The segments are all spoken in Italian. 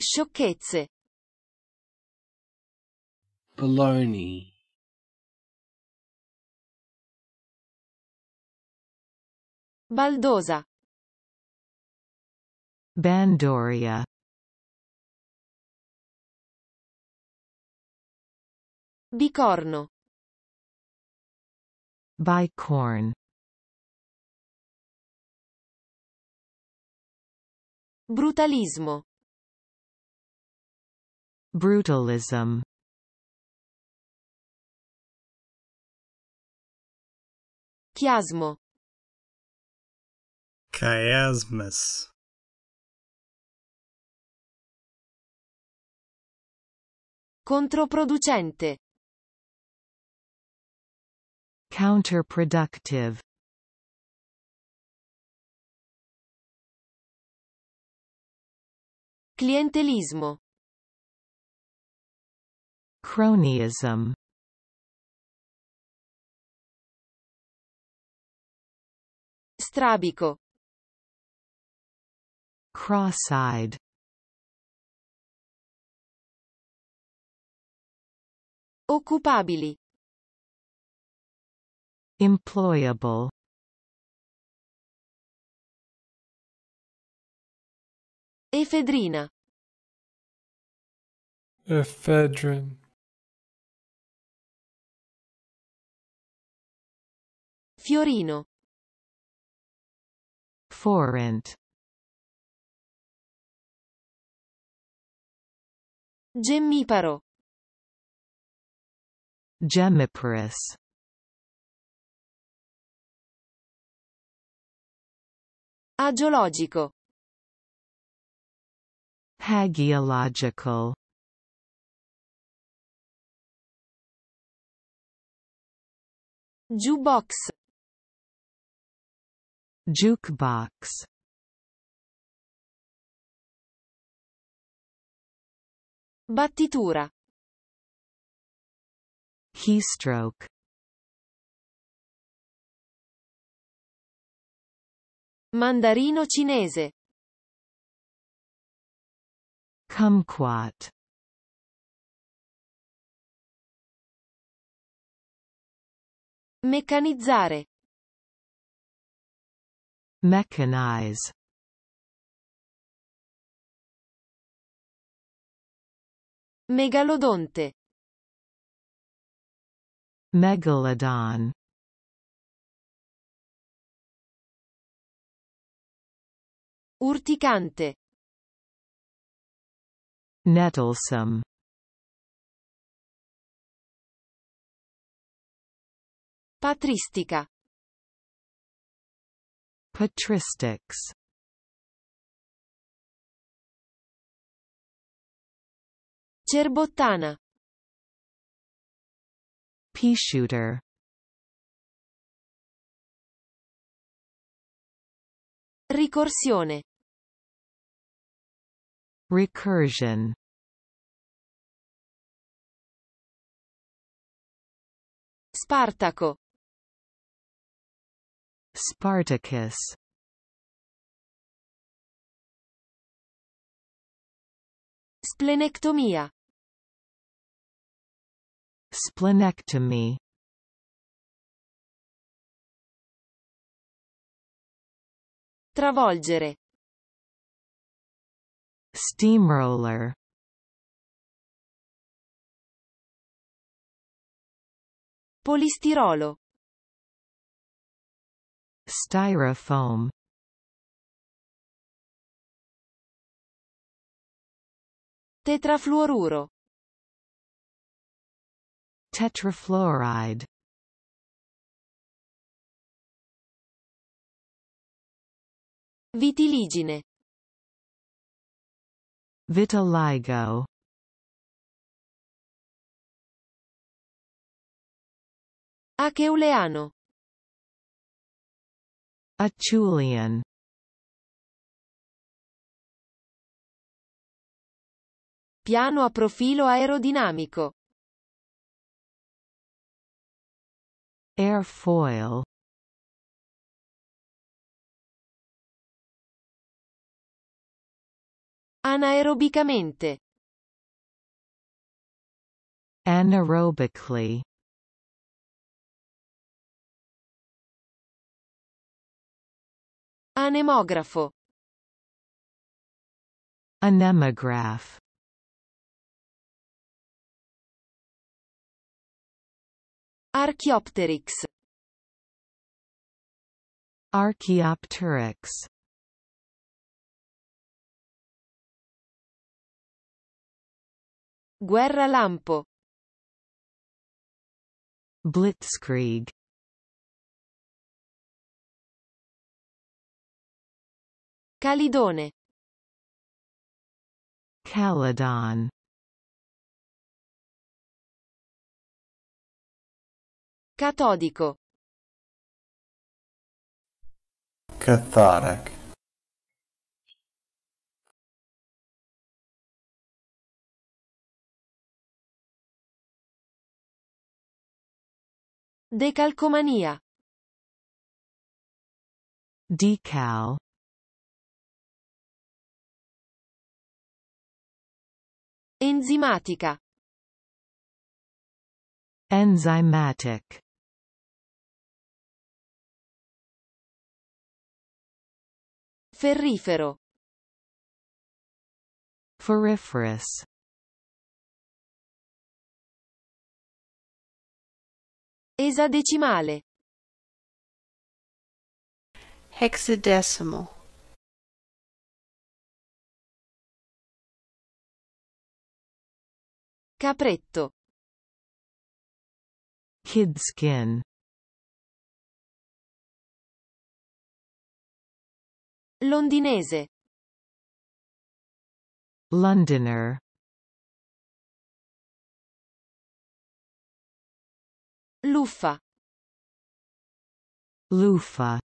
Sciocchezze. Baloney. Baldosa. Bandoria. Bicorno. Bicorn. Brutalismo. Brutalism Chiasmo Chiasmus Controproducente Counterproductive Clientelismo Cronyism Strabico Cross-eyed Occupabili Employable Ephedrina. Ephedrine Fiorino. Forent. Gemmiparo. Gemmiparus. Agiologico. Hagiological. Jukebox. Jukebox Battitura Keystroke Mandarino cinese Kumquat Meccanizzare Mechanize Megalodonte Megalodon Urticante Nettlesome Patristica Patristics Cerbottana Pea shooter Ricorsione Recursion Spartaco Spartacus Splenectomia Splenectomy Travolgere Steamroller Polistirolo Styrofoam Tetrafluoruro Tetrafluoride Vitiligine Vitiligo Acheuleano Acheulean Piano a profilo aerodinamico Airfoil Anaerobicamente Anaerobically Anemografo. Anemograph. Archaeopteryx. Archaeopteryx. Guerra lampo. Blitzkrieg. Calidone. Caledon. Catodico. Cathartic. Decalcomania. Decal. Enzimatica. Enzymatic. Ferrifero. Ferriferous. Esadecimale. Hexadecimal. Capretto. Kid skin. Londinese. Londoner. Luffa. Luffa.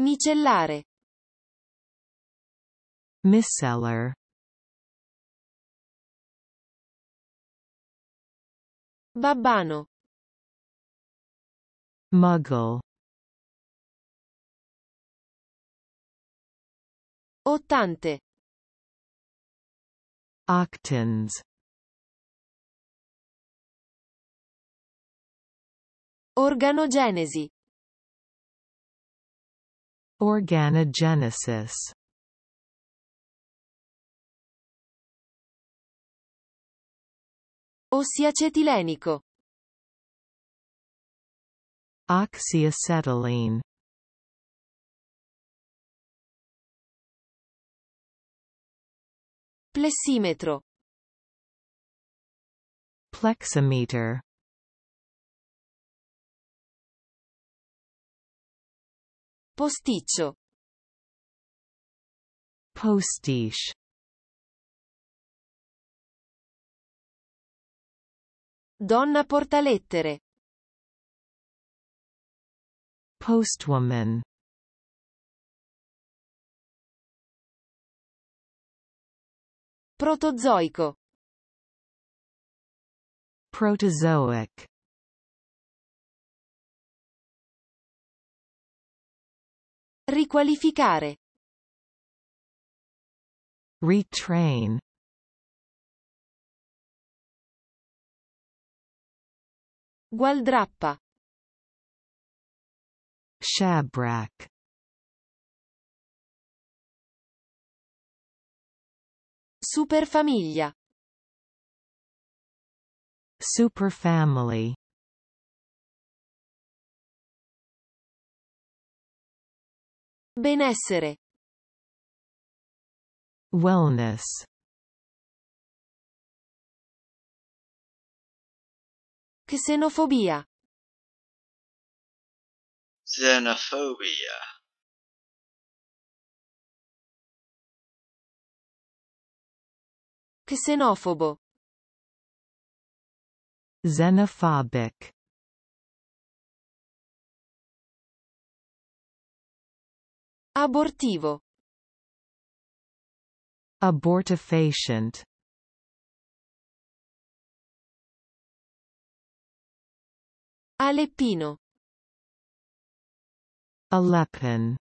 Micellare. Misseller Babbano Muggle Ottante. Octans Organogenesi Organogenesis Ossiacettilenico. Oxyacetylene. Plessimetro. Pleximeter. Posticcio. Postiche. Donna portalettere. Postwoman. Protozoico. Protozoic. Riqualificare. Retrain. Gualdrappa. Shabrak. Superfamiglia. Superfamily. Benessere. Wellness. Xenofobia. Xenophobia. Xenofobo. Xenophobic. Abortivo. Abortifacient. Aleppino. Alepin